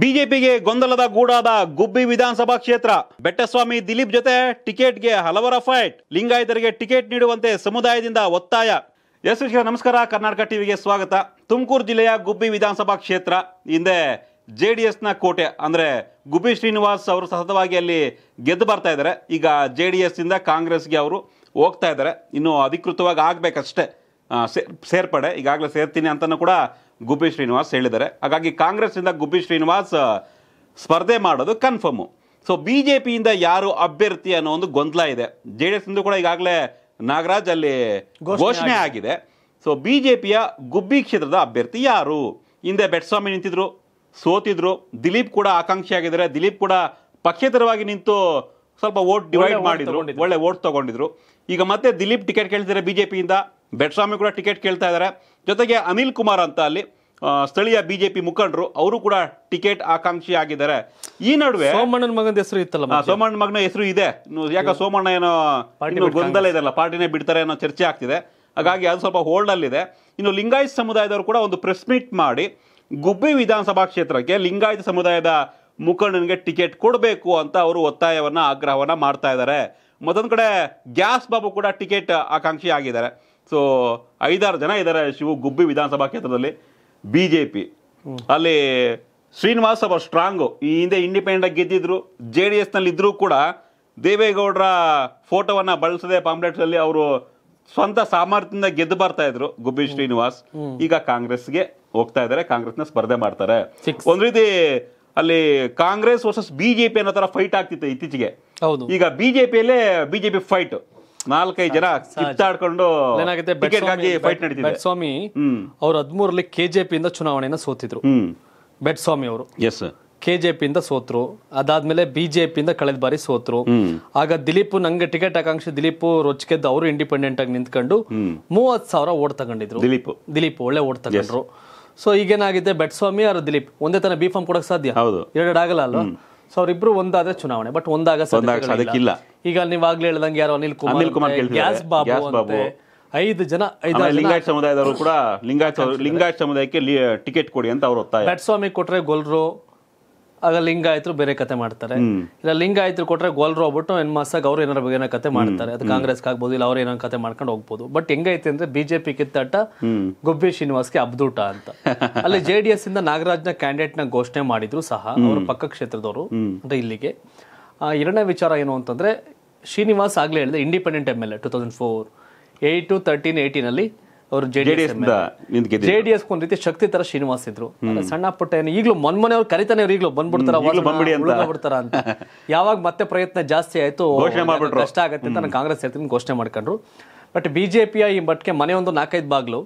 ಬಿಜೆಪಿಗೆ ಗೊಂದಲದ ಗೂಡಾದ ಗುಬ್ಬಿ ವಿಧಾನಸಭಾ ಕ್ಷೇತ್ರ ಬೆಟ್ಟಸ್ವಾಮಿ ದಿಲೀಪ್ ಜೊತೆ ಟಿಕೆಟ್ಗೆ ಹಲವರ ಫೈಟ್ ಲಿಂಗಾಯತರಿಗೆ ಟಿಕೆಟ್ ನೀಡುವಂತೆ ಸಮುದಾಯದಿಂದ ಒತ್ತಾಯ ಎಸ್ ನಮಸ್ಕಾರ ಕರ್ನಾಟಕ ಟಿವಿಗೆ ಸ್ವಾಗತ ತುಮಕೂರು ಜಿಲ್ಲೆಯ ಗುಬ್ಬಿ ವಿಧಾನಸಭಾ ಕ್ಷೇತ್ರ ಹಿಂದೆ ಜೆ ಡಿ ಎಸ್ನ ಕೋಟೆ ಅಂದರೆ ಗುಬ್ಬಿ ಶ್ರೀನಿವಾಸ್ ಅವರು ಸತತವಾಗಿ ಅಲ್ಲಿ ಗೆದ್ದು ಬರ್ತಾ ಇದ್ದಾರೆ ಈಗ ಜೆ ಡಿ ಎಸ್ನಿಂದ ಕಾಂಗ್ರೆಸ್ಗೆ ಅವರು ಹೋಗ್ತಾ ಇದ್ದಾರೆ ಇನ್ನು ಅಧಿಕೃತವಾಗಿ ಆಗಬೇಕಷ್ಟೇ ಸೇರ್ಪಡೆ ಈಗಾಗಲೇ ಸೇರ್ತೀನಿ ಅಂತಲೂ ಕೂಡ ಗುಬ್ಬಿ ಶ್ರೀನಿವಾಸ್ ಹೇಳಿದ್ದಾರೆ ಹಾಗಾಗಿ ಕಾಂಗ್ರೆಸ್ನಿಂದ ಗುಬ್ಬಿ ಶ್ರೀನಿವಾಸ್ ಸ್ಪರ್ಧೆ ಮಾಡೋದು ಕನ್ಫರ್ಮು ಸೊ ಬಿ ಜೆ ಪಿಯಿಂದ ಯಾರು ಅಭ್ಯರ್ಥಿ ಅನ್ನೋ ಒಂದು ಗೊಂದಲ ಇದೆ ಜೆ ಡಿ ಎಸ್ ಇಂದು ಕೂಡ ಈಗಾಗಲೇ ನಾಗರಾಜ್ ಅಲ್ಲಿ ಘೋಷಣೆ ಆಗಿದೆ ಸೊ ಬಿ ಜೆ ಪಿಯ ಗುಬ್ಬಿ ಕ್ಷೇತ್ರದ ಅಭ್ಯರ್ಥಿ ಯಾರು ಹಿಂದೆ ಬೆಟ್ಸ್ವಾಮಿ ನಿಂತಿದ್ರು ಸೋತಿದ್ರು ದಿಲೀಪ್ ಕೂಡ ಆಗಿದ್ದಾರೆ ದಿಲೀಪ್ ಕೂಡ ಪಕ್ಷೇತರವಾಗಿ ನಿಂತು ಸ್ವಲ್ಪ ಓಟ್ ಡಿವೈಡ್ ಮಾಡಿದ್ರು ಒಳ್ಳೆ ಓಟ್ ತಗೊಂಡಿದ್ರು ಈಗ ಮತ್ತೆ ದಿಲೀಪ್ ಟಿಕೆಟ್ ಕೇಳ್ತಿದ್ದಾರೆ ಬಿಜೆಪಿಯಿಂದ ಬೆಟ್ಸ್ವಾಮಿ ಕೂಡ ಟಿಕೆಟ್ ಕೇಳ್ತಾ ಇದ್ದಾರೆ ಜೊತೆಗೆ ಅನಿಲ್ ಕುಮಾರ್ ಅಂತ ಅಲ್ಲಿ ಸ್ಥಳೀಯ ಬಿಜೆಪಿ ಮುಖಂಡರು ಅವರು ಕೂಡ ಟಿಕೆಟ್ ಆಕಾಂಕ್ಷಿ ಆಗಿದ್ದಾರೆ ಈ ನಡುವೆ ಸೋಮಣ್ಣನ ಮಗನ ಹೆಸರು ಇತ್ತಲ್ಲ ಸೋಮಣ್ಣ ಮಗನ ಹೆಸರು ಇದೆ ಯಾಕೆ ಸೋಮಣ್ಣ ಏನೋ ಗೊಂದಲ ಇದೆಲ್ಲ ಪಾರ್ಟಿನೇ ಬಿಡ್ತಾರೆ ಅನ್ನೋ ಚರ್ಚೆ ಆಗ್ತಿದೆ ಹಾಗಾಗಿ ಅದು ಸ್ವಲ್ಪ ಹೋಲ್ಡ್ ಅಲ್ಲಿದೆ ಇನ್ನು ಲಿಂಗಾಯತ್ ಸಮುದಾಯದವರು ಕೂಡ ಒಂದು ಪ್ರೆಸ್ ಮೀಟ್ ಮಾಡಿ ಗುಬ್ಬಿ ವಿಧಾನಸಭಾ ಕ್ಷೇತ್ರಕ್ಕೆ ಲಿಂಗಾಯತ ಸಮುದಾಯದ ಮುಖಂಡನಿಗೆ ಟಿಕೆಟ್ ಕೊಡಬೇಕು ಅಂತ ಅವರು ಒತ್ತಾಯವನ್ನ ಆಗ್ರಹವನ್ನ ಮಾಡ್ತಾ ಇದ್ದಾರೆ ಮತ್ತೊಂದು ಕಡೆ ಗ್ಯಾಸ್ ಬಾಬು ಕೂಡ ಟಿಕೆಟ್ ಆಕಾಂಕ್ಷಿ ಆಗಿದ್ದಾರೆ ಸೊ ಐದಾರು ಜನ ಇದ್ದಾರೆ ಶಿವು ಗುಬ್ಬಿ ವಿಧಾನಸಭಾ ಕ್ಷೇತ್ರದಲ್ಲಿ ಬಿ ಜೆ ಪಿ ಅಲ್ಲಿ ಶ್ರೀನಿವಾಸ್ ಅವರು ಸ್ಟ್ರಾಂಗು ಈ ಹಿಂದೆ ಇಂಡಿಪೆಂಡೆಂಟ್ ಆಗಿ ಗೆದ್ದಿದ್ರು ಜೆ ಡಿ ಎಸ್ನಲ್ಲಿ ಇದ್ದರೂ ಕೂಡ ದೇವೇಗೌಡರ ಫೋಟೋವನ್ನ ಬಳಸದೆ ಪಾಂಪ್ಲೆಟ್ಸಲ್ಲಿ ಅವರು ಸ್ವಂತ ಸಾಮರ್ಥ್ಯದಿಂದ ಗೆದ್ದು ಬರ್ತಾ ಇದ್ರು ಗುಬ್ಬಿ ಶ್ರೀನಿವಾಸ್ ಈಗ ಕಾಂಗ್ರೆಸ್ಗೆ ಹೋಗ್ತಾ ಇದ್ದಾರೆ ಕಾಂಗ್ರೆಸ್ನ ಸ್ಪರ್ಧೆ ಮಾಡ್ತಾರೆ ಒಂದ್ ರೀತಿ ಅಲ್ಲಿ ಕಾಂಗ್ರೆಸ್ ವರ್ಸಸ್ ಬಿಜೆಪಿ ಅನ್ನೋ ತರ ಫೈಟ್ ಆಗ್ತಿತ್ತು ಇತ್ತೀಚೆಗೆ ಈಗ ಬಿಜೆಪಿಯಲ್ಲೇ ಬಿಜೆಪಿ ಫೈಟ್ ನಾಲ್ಕೈದು ಜನ ಕಿತ್ತಾಡ್ಕೊಂಡು ಏನಾಗುತ್ತೆ ಫೈಟ್ ನಡೀತಿದೆ ಸ್ವಾಮಿ ಅವರು ಹದಿಮೂರಲ್ಲಿ ಕೆಜೆಪಿ ಇಂದ ಚುನಾವಣೆಯನ್ನ ಸೋತಿದ್ರು ಬೆಟ್ ಸ್ವಾಮಿ ಅವರು ಎಸ್ ಕೆಜೆಪಿ ಇಂದ ಸೋತ್ರು ಅದಾದ್ಮೇಲೆ ಬಿಜೆಪಿ ಇಂದ ಕಳೆದ ಬಾರಿ ಸೋತ್ರು ಆಗ ದಿಲೀಪ್ ನಂಗೆ ಟಿಕೆಟ್ ಆಕಾಂಕ್ಷಿ ದಿಲೀಪ್ ರೊಚ್ಕೆದ್ದು ಅವರು ಇಂಡಿಪೆಂಡೆಂಟ್ ಆಗಿ ನಿಂತ್ಕೊಂಡು ಮೂವತ್ ಸಾವಿರ ಓಟ್ ತಗೊಂಡಿದ್ರು ದಿಲೀಪ್ ದಿಲೀಪ್ ಒಳ್ಳೆ ಓಟ್ ತಗೊಂಡ್ರು ಸೊ ಈಗೇನಾಗಿದೆ ಬೆಟ್ ಸ್ವಾಮಿ ಅವರು ದಿಲೀಪ್ ಒಂದೇ ತನ ಬಿ ಫಾರ್ಮ್ ಕೊಡಕ್ ಸಾಧ್ಯ ಹೌದು ಎರಡ ಆಗಲ್ಲ ಅಲ್ವಾ ಸೊ ಅವ್ರಿಬ್ರು ಒಂದಾದ್ರೆ ಚುನಾವಣೆ ಬಟ್ ಒಂದಾಗ ಸಾಧ್ಯ ಈಗ ನೀವಾಗ್ಲೇ ಹೇಳ್ದಂಗೆ ಯಾರೋ ಅನಿಲ್ ಕುಮಾರ್ ಅನಿಲ್ ಕುಮಾರ್ ಗ್ಯಾಸ್ ಬಾಬು ಐದು ಜನ ಐದು ಲಿಂಗಾಯತ್ ಸಮುದಾಯದವರು ಕೂಡ ಲಿಂಗಾಯತ್ ಲಿಂಗಾಯತ್ ಸಮುದಾಯಕ್ಕೆ ಟಿಕೆಟ್ ಕೊಡಿ ಅಂತ ಅವರು ಒತ್ತಾಯ ಕೊಟ್ರೆ ಗೊಲ್ರು ಆಗ ಲಿಂಗಾಯತರು ಬೇರೆ ಕತೆ ಮಾಡ್ತಾರೆ ಇಲ್ಲ ಲಿಂಗಾಯತರು ಕೊಟ್ರೆ ಗೊಲ್ರು ಹೋಗ್ಬಿಟ್ಟು ಮಾಸಾಗ ಅವ್ರು ಏನಾರ ಏನೋ ಕತೆ ಮಾಡ್ತಾರೆ ಅದು ಕಾಂಗ್ರೆಸ್ ಆಗ್ಬೋದು ಇಲ್ಲ ಅವ್ರ ಏನೋ ಕತೆ ಮಾಡ್ಕೊಂಡು ಹೋಗ್ಬೋದು ಬಟ್ ಹೆಂಗೈತೆ ಅಂದ್ರೆ ಬಿಜೆಪಿ ಕಿತ್ತಾಟ ಗುಬ್ಬಿ ಶ್ರೀನಿವಾಸ್ಗೆ ಅಬ್ದೂಟ ಅಂತ ಅಲ್ಲಿ ಜೆಡಿಎಸ್ ಡಿ ಎಸ್ ಇಂದ ನಾಗರಾಜ್ನ ಕ್ಯಾಂಡಿಡೇಟ್ ನ ಘೋಷಣೆ ಮಾಡಿದ್ರು ಸಹ ಅವರು ಪಕ್ಕ ಕ್ಷೇತ್ರದವರು ಅಂದ್ರೆ ಇಲ್ಲಿಗೆ ಎರಡನೇ ವಿಚಾರ ಏನು ಅಂತಂದರೆ ಶ್ರೀನಿವಾಸ್ ಆಗಲೇ ಹೇಳಿದೆ independent M L A two thousand four to thirteen ಏಯ್ಟೀನಲ್ಲಿ ಅವರು J D S J D S ಒಂದು ರೀತಿ ಶಕ್ತಿ ತರ ಶ್ರೀನಿವಾಸ್ ಇದ್ರು ಸಣ್ಣ ಪುಟ್ಟ ಏನು ಈಗಲೂ ಮೊನ್ಮೊನೆ ಅವ್ರು ಕರಿತಾನೆ ಅವ್ರು ಈಗಲೂ ಬಂದ್ಬಿಡ್ತಾರ ಬಿಡ್ತಾರ ಅಂತ ಯಾವಾಗ ಮತ್ತೆ ಪ್ರಯತ್ನ ಜಾಸ್ತಿ ಆಯ್ತು ಕಷ್ಟ ಆಗತ್ತೆ ಅಂತ ನಾನು ಕಾಂಗ್ರೆಸ್ ಸೇರ್ತೀನಿ ಘೋಷಣೆ ಮಾಡ್ಕೊಂಡ್ರು ಬಟ್ ಬಿಜೆಪಿಯ ಈ ಮಟ್ಟಕ್ಕೆ ಮನೆ ಒಂದು ನಾಲ್ಕೈದು ಬಾಗ್ಲು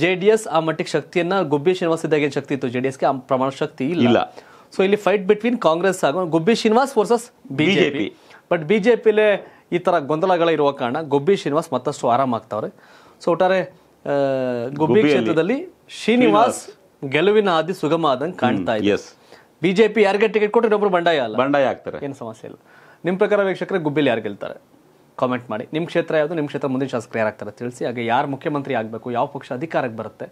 ಜೆ ಡಿ ಎಸ್ ಆ ಮಟ್ಟಿಗೆ ಶಕ್ತಿಯನ್ನ ಗುಬ್ಬಿ ಶ್ರೀನಿವಾಸ ಇದ್ದಾಗ ಏನು ಶಕ್ತಿ ಇತ್ತು ಜೆ ಡಿ ಎಸ್ಗೆ ಆ ಪ್ರಮಾಣ ಶಕ್ತಿ ಇಲ್ಲ ಸೊ ಇಲ್ಲಿ ಫೈಟ್ ಬಿಟ್ವೀನ್ ಕಾಂಗ್ರೆಸ್ ಹಾಗೂ Gubbi Srinivas versus BJP but ಪಿಲೇ ಈ ಥರ ಗೊಂದಲಗಳಿರುವ ಕಾರಣ ಗುಬ್ಬಿ ಶ್ರೀನಿವಾಸ್ ಮತ್ತಷ್ಟು ಆಗ್ತಾವ್ರೆ ಸೊ ಒಟ್ಟಾರೆ ಗುಬ್ಬಿ ಕ್ಷೇತ್ರದಲ್ಲಿ ಶ್ರೀನಿವಾಸ್ ಗೆಲುವಿನ ಆದಿ ಸುಗಮ ಆದಂಗೆ ಕಾಣ್ತಾ ಇದೆ ಬಿಜೆಪಿ ಯಾರಿಗೆ ಟಿಕೆಟ್ ಕೊಟ್ಟರೆ ಇನ್ನೊಬ್ರು ಬಂಡಾಯ ಅಲ್ಲ ಬಂಡಾಯ ಆಗ್ತಾರೆ ಏನು ಸಮಸ್ಯೆ ಇಲ್ಲ ನಿಮ್ಮ ಪ್ರಕಾರ ವೀಕ್ಷಕರೇ ಗುಬ್ಬಿಲಿ ಯಾರು ಗೆಲ್ತಾರೆ ಕಾಮೆಂಟ್ ಮಾಡಿ ನಿಮ್ಮ ಕ್ಷೇತ್ರ ಯಾವುದು ನಿಮ್ಮ ಕ್ಷೇತ್ರ ಮುಂದಿನ ಶಾಸಕರು ಯಾರಾಗ್ತಾರೆ ತಿಳಿಸಿ ಹಾಗೆ ಯಾರು ಮುಖ್ಯಮಂತ್ರಿ ಆಗಬೇಕು ಯಾವ ಪಕ್ಷ ಅಧಿಕಾರಕ್ಕೆ ಬರುತ್ತೆ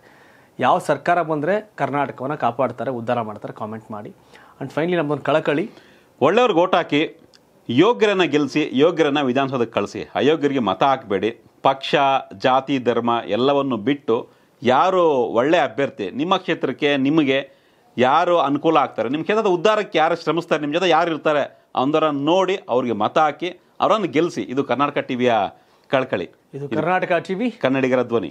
ಯಾವ ಸರ್ಕಾರ ಬಂದರೆ ಕರ್ನಾಟಕವನ್ನು ಕಾಪಾಡ್ತಾರೆ ಉದ್ಧಾರ ಮಾಡ್ತಾರೆ ಕಾಮೆಂಟ್ ಮಾಡಿ ಆ್ಯಂಡ್ ಫೈನಲಿ ನಮ್ಮದೊಂದು ಕಳಕಳಿ ಒಳ್ಳೆಯವ್ರಿಗೆ ಓಟ್ ಹಾಕಿ ಯೋಗ್ಯರನ್ನು ಗೆಲ್ಲಿಸಿ ಯೋಗ್ಯರನ್ನು ವಿಧಾನಸೌಧಕ್ಕೆ ಕಳಿಸಿ ಅಯೋಗ್ಯರಿಗೆ ಮತ ಹಾಕಬೇಡಿ ಪಕ್ಷ ಜಾತಿ ಧರ್ಮ ಎಲ್ಲವನ್ನು ಬಿಟ್ಟು ಯಾರು ಒಳ್ಳೆಯ ಅಭ್ಯರ್ಥಿ ನಿಮ್ಮ ಕ್ಷೇತ್ರಕ್ಕೆ ನಿಮಗೆ ಯಾರು ಅನುಕೂಲ ಆಗ್ತಾರೆ ನಿಮ್ಮ ಕ್ಷೇತ್ರದ ಉದ್ಧಾರಕ್ಕೆ ಯಾರು ಶ್ರಮಿಸ್ತಾರೆ ನಿಮ್ಮ ಜೊತೆ ಯಾರು ಇರ್ತಾರೆ ಅವರನ್ನು ನೋಡಿ ಅವ್ರಿಗೆ ಮತ ಹಾಕಿ ಅವರನ್ನು ಗೆಲ್ಲಿಸಿ ಇದು ಕರ್ನಾಟಕ ಟಿವಿಯ ಕಳಕಳಿ ಇದು ಕರ್ನಾಟಕ ಟಿವಿ ಕನ್ನಡಿಗರ ಧ್ವನಿ